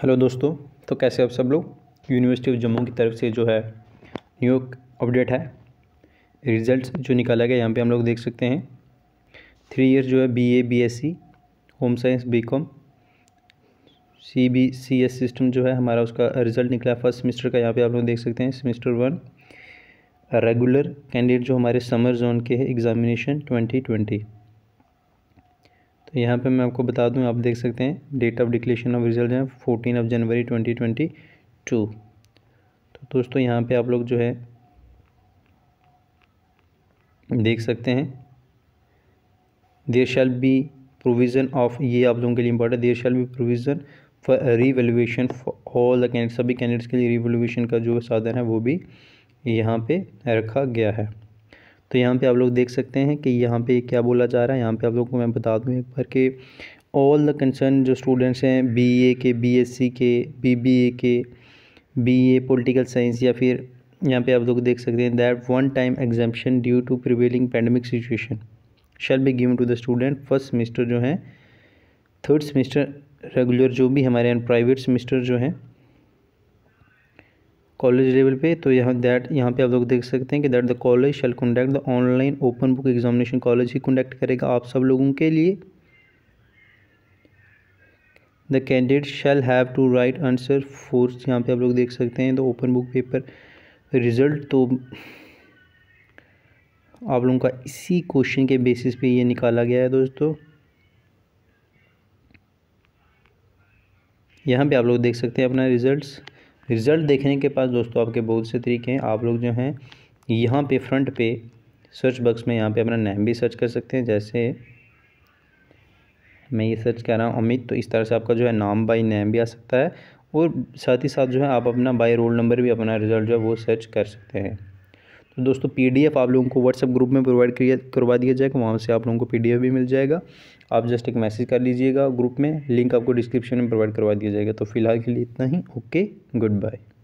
hello दोस्तों तो कैसे आप सब लोग यूनिवर्सिटी ऑफ जम्मू की तरफ से जो है न्यूयॉर्क अपडेट है रिजल्ट्स जो निकाला गया यहाँ पे हम लोग देख सकते हैं थ्री ईयर जो है B A B S C home science B com C B C S system जो है हमारा उसका रिजल्ट निकला फर्स्ट सेमेस्टर का यहाँ पे आप लोग देख सकते हैं सेमेस्टर वन रेगुलर कैंडिडेट जो हमारे समर जोन के हैं एग्जामिनेशन ट्वेंटी ट्वेंटी यहाँ पे मैं आपको बता दूँ आप देख सकते हैं date of declaration of result है fourteen of January twenty twenty two तो दोस्तों यहाँ पे आप लोग जो है देख सकते हैं there shall be provision of ये आप लोगों के लिए important there shall be provision for revaluation for all the candidate सभी कैंडिडेट्स के लिए रीवेलुएशन का जो साधन है वो भी यहाँ पे रखा गया है तो यहाँ पे आप लोग देख सकते हैं कि यहाँ पे क्या बोला जा रहा है यहाँ पे आप लोग को मैं बता दूँ एक बार कि ऑल द कंसर्न जो स्टूडेंट्स हैं बी ए के बी एस सी के बी बी ए के बी ए पोलिटिकल साइंस या फिर यहाँ पे आप लोग देख सकते हैं that one time examination due to prevailing pandemic situation shall be given to the student first semester जो हैं थर्ड सेमेस्टर रेगुलर जो भी हमारे यहाँ प्राइवेट सेमेस्टर जो हैं कॉलेज लेवल पे तो यहाँ दैट यहाँ पे आप लोग देख सकते हैं कि that the college shall conduct the online open book examination college ही कंडक्ट करेगा आप सब लोगों के लिए the candidate shall have to write answer force यहाँ पे आप लोग देख सकते हैं the open book paper result तो आप लोगों का इसी क्वेश्चन के बेसिस पे ये निकाला गया है दोस्तों यहाँ पे आप लोग देख सकते हैं अपना रिजल्ट्स रिज़ल्ट देखने के पास दोस्तों आपके बहुत से तरीके हैं आप लोग जो हैं यहाँ पे फ्रंट पे सर्च बॉक्स में यहाँ पे अपना नेम भी सर्च कर सकते हैं जैसे मैं ये सर्च कर रहा हूँ अमित तो इस तरह से आपका जो है नाम बाई नेम भी आ सकता है और साथ ही साथ जो है आप अपना बाई रोल नंबर भी अपना रिज़ल्ट जो है वो सर्च कर सकते हैं तो दोस्तों पीडीएफ आप लोगों को व्हाट्सएप ग्रुप में प्रोवाइड करवा दिया जाएगा वहाँ से आप लोगों को पीडीएफ भी मिल जाएगा आप जस्ट एक मैसेज कर लीजिएगा ग्रुप में लिंक आपको डिस्क्रिप्शन में प्रोवाइड करवा दिया जाएगा तो फिलहाल के लिए इतना ही ओके गुड बाय